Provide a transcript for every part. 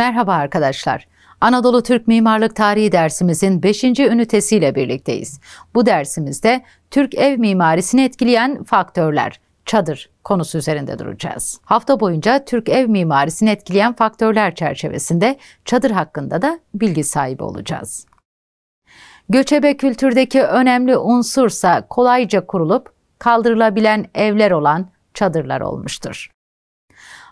Merhaba arkadaşlar. Anadolu Türk Mimarlık Tarihi dersimizin 5. ünitesiyle birlikteyiz. Bu dersimizde Türk ev mimarisini etkileyen faktörler, çadır konusu üzerinde duracağız. Hafta boyunca Türk ev mimarisini etkileyen faktörler çerçevesinde çadır hakkında da bilgi sahibi olacağız. Göçebe kültürdeki önemli unsursa kolayca kurulup kaldırılabilen evler olan çadırlar olmuştur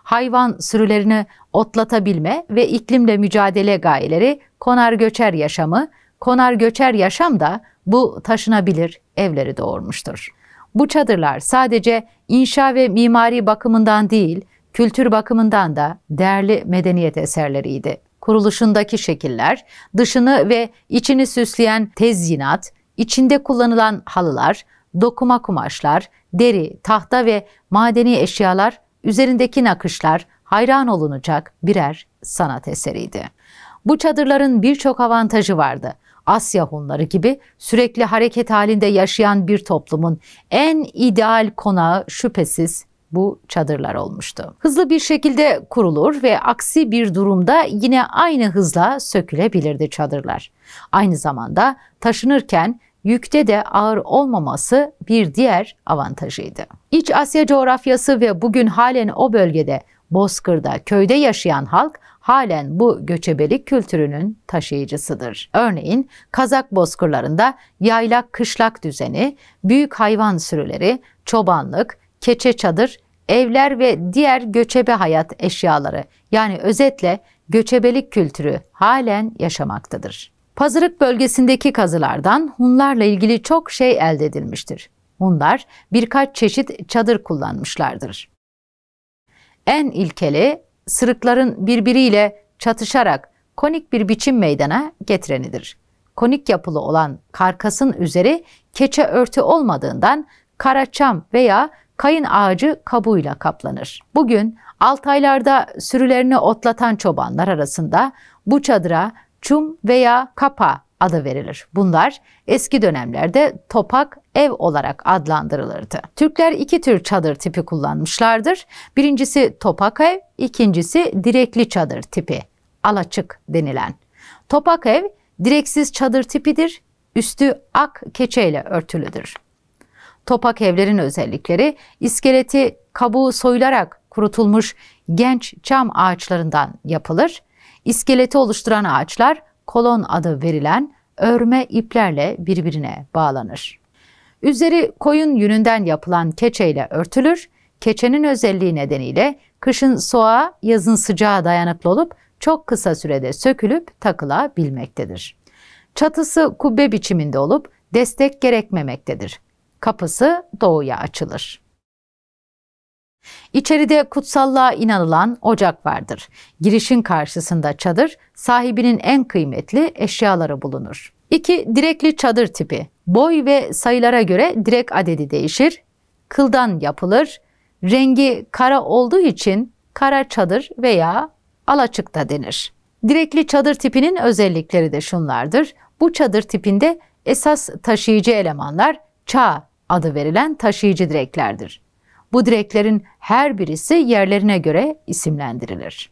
hayvan sürülerini otlatabilme ve iklimle mücadele gayeleri konar göçer yaşamı, konar göçer yaşam da bu taşınabilir evleri doğurmuştur. Bu çadırlar sadece inşa ve mimari bakımından değil, kültür bakımından da değerli medeniyet eserleriydi. Kuruluşundaki şekiller, dışını ve içini süsleyen tezyinat, içinde kullanılan halılar, dokuma kumaşlar, deri, tahta ve madeni eşyalar üzerindeki nakışlar hayran olunacak birer sanat eseriydi. Bu çadırların birçok avantajı vardı. Asya Hunları gibi sürekli hareket halinde yaşayan bir toplumun en ideal konağı şüphesiz bu çadırlar olmuştu. Hızlı bir şekilde kurulur ve aksi bir durumda yine aynı hızla sökülebilirdi çadırlar. Aynı zamanda taşınırken yükte de ağır olmaması bir diğer avantajıydı. İç Asya coğrafyası ve bugün halen o bölgede Bozkır'da köyde yaşayan halk halen bu göçebelik kültürünün taşıyıcısıdır. Örneğin Kazak bozkırlarında yaylak kışlak düzeni, büyük hayvan sürüleri, çobanlık, keçe çadır, evler ve diğer göçebe hayat eşyaları yani özetle göçebelik kültürü halen yaşamaktadır. Pazırık bölgesindeki kazılardan Hunlarla ilgili çok şey elde edilmiştir. Hunlar birkaç çeşit çadır kullanmışlardır. En ilkeli sırıkların birbiriyle çatışarak konik bir biçim meydana getirenidir. Konik yapılı olan karkasın üzeri keçe örtü olmadığından karaçam veya kayın ağacı kabuğuyla kaplanır. Bugün Altaylarda sürülerini otlatan çobanlar arasında bu çadıra çum veya kapa adı verilir. Bunlar eski dönemlerde topak ev olarak adlandırılırdı. Türkler iki tür çadır tipi kullanmışlardır. Birincisi topak ev, ikincisi direkli çadır tipi, alaçık denilen. Topak ev direksiz çadır tipidir, üstü ak keçeyle örtülüdür. Topak evlerin özellikleri iskeleti kabuğu soyularak kurutulmuş genç çam ağaçlarından yapılır. İskeleti oluşturan ağaçlar kolon adı verilen örme iplerle birbirine bağlanır. Üzeri koyun yününden yapılan keçeyle örtülür. Keçenin özelliği nedeniyle kışın soğuğa, yazın sıcağa dayanıklı olup çok kısa sürede sökülüp takılabilmektedir. Çatısı kubbe biçiminde olup destek gerekmemektedir. Kapısı doğuya açılır. İçeride kutsallığa inanılan ocak vardır. Girişin karşısında çadır, sahibinin en kıymetli eşyaları bulunur. 2. Direkli çadır tipi. Boy ve sayılara göre direk adedi değişir. Kıldan yapılır. Rengi kara olduğu için kara çadır veya alaçık da denir. Direkli çadır tipinin özellikleri de şunlardır. Bu çadır tipinde esas taşıyıcı elemanlar çağ adı verilen taşıyıcı direklerdir. Bu direklerin her birisi yerlerine göre isimlendirilir.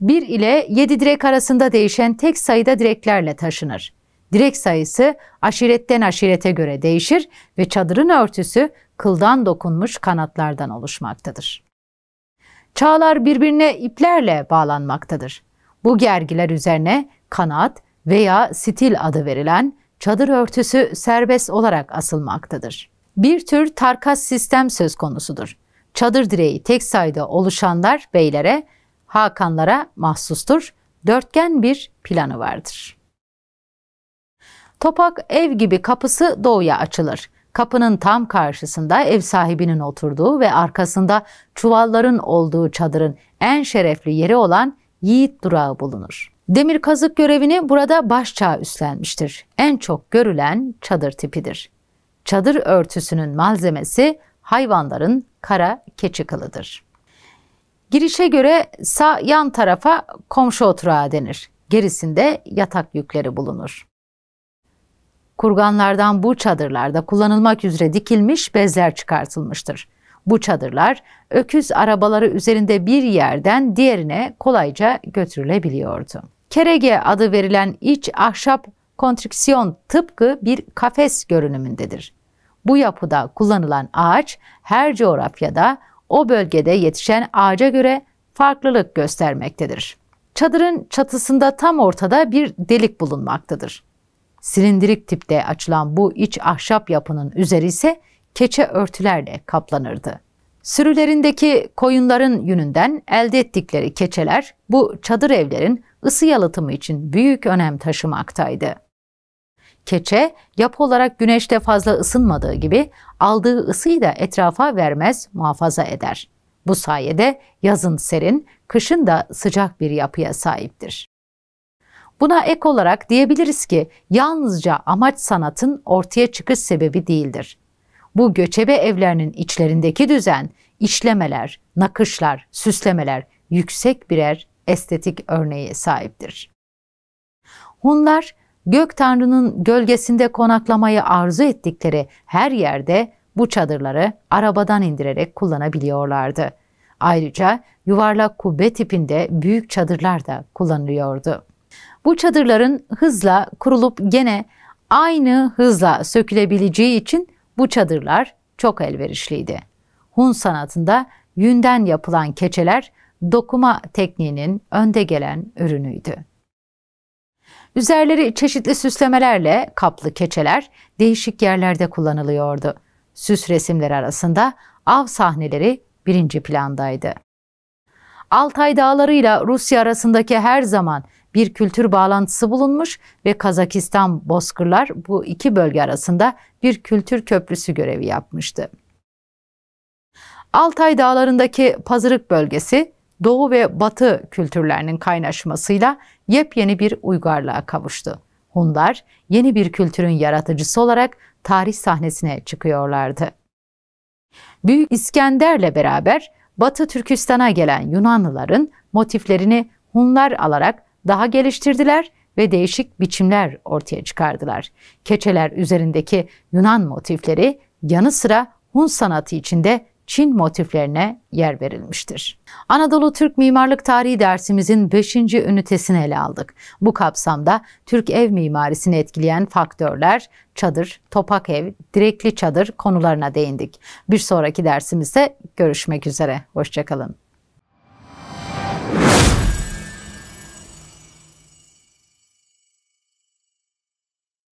1 ile 7 direk arasında değişen tek sayıda direklerle taşınır. Direk sayısı aşiretten aşirete göre değişir ve çadırın örtüsü kıldan dokunmuş kanatlardan oluşmaktadır. Çağlar birbirine iplerle bağlanmaktadır. Bu gergiler üzerine kanat veya stil adı verilen çadır örtüsü serbest olarak asılmaktadır bir tür tarkas sistem söz konusudur. Çadır direği tek sayıda oluşanlar beylere, hakanlara mahsustur. Dörtgen bir planı vardır. Topak ev gibi kapısı doğuya açılır. Kapının tam karşısında ev sahibinin oturduğu ve arkasında çuvalların olduğu çadırın en şerefli yeri olan Yiğit durağı bulunur. Demir kazık görevini burada başçağı üstlenmiştir. En çok görülen çadır tipidir. Çadır örtüsünün malzemesi hayvanların kara keçi kılıdır. Girişe göre sağ yan tarafa komşu oturağı denir. Gerisinde yatak yükleri bulunur. Kurganlardan bu çadırlarda kullanılmak üzere dikilmiş bezler çıkartılmıştır. Bu çadırlar öküz arabaları üzerinde bir yerden diğerine kolayca götürülebiliyordu. Kerege adı verilen iç ahşap kontrksiyon tıpkı bir kafes görünümündedir. Bu yapıda kullanılan ağaç her coğrafyada o bölgede yetişen ağaca göre farklılık göstermektedir. Çadırın çatısında tam ortada bir delik bulunmaktadır. Silindirik tipte açılan bu iç ahşap yapının üzeri ise keçe örtülerle kaplanırdı. Sürülerindeki koyunların yününden elde ettikleri keçeler bu çadır evlerin ısı yalıtımı için büyük önem taşımaktaydı. Keçe yapı olarak güneşte fazla ısınmadığı gibi aldığı ısıyı da etrafa vermez, muhafaza eder. Bu sayede yazın serin, kışın da sıcak bir yapıya sahiptir. Buna ek olarak diyebiliriz ki yalnızca amaç sanatın ortaya çıkış sebebi değildir. Bu göçebe evlerinin içlerindeki düzen, işlemeler, nakışlar, süslemeler yüksek birer estetik örneğe sahiptir. Hunlar gök tanrının gölgesinde konaklamayı arzu ettikleri her yerde bu çadırları arabadan indirerek kullanabiliyorlardı. Ayrıca yuvarlak kubbe tipinde büyük çadırlar da kullanılıyordu. Bu çadırların hızla kurulup gene aynı hızla sökülebileceği için bu çadırlar çok elverişliydi. Hun sanatında yünden yapılan keçeler dokuma tekniğinin önde gelen ürünüydü. Üzerleri çeşitli süslemelerle kaplı keçeler değişik yerlerde kullanılıyordu. Süs resimleri arasında av sahneleri birinci plandaydı. Altay dağlarıyla Rusya arasındaki her zaman bir kültür bağlantısı bulunmuş ve Kazakistan bozkırlar bu iki bölge arasında bir kültür köprüsü görevi yapmıştı. Altay dağlarındaki pazırık bölgesi Doğu ve Batı kültürlerinin kaynaşmasıyla yepyeni bir uygarlığa kavuştu. Hunlar yeni bir kültürün yaratıcısı olarak tarih sahnesine çıkıyorlardı. Büyük İskender'le beraber Batı Türkistan'a gelen Yunanlıların motiflerini Hunlar alarak daha geliştirdiler ve değişik biçimler ortaya çıkardılar. Keçeler üzerindeki Yunan motifleri yanı sıra Hun sanatı içinde Çin motiflerine yer verilmiştir. Anadolu Türk Mimarlık Tarihi dersimizin 5. ünitesini ele aldık. Bu kapsamda Türk ev mimarisini etkileyen faktörler, çadır, topak ev, direkli çadır konularına değindik. Bir sonraki dersimizde görüşmek üzere. Hoşçakalın.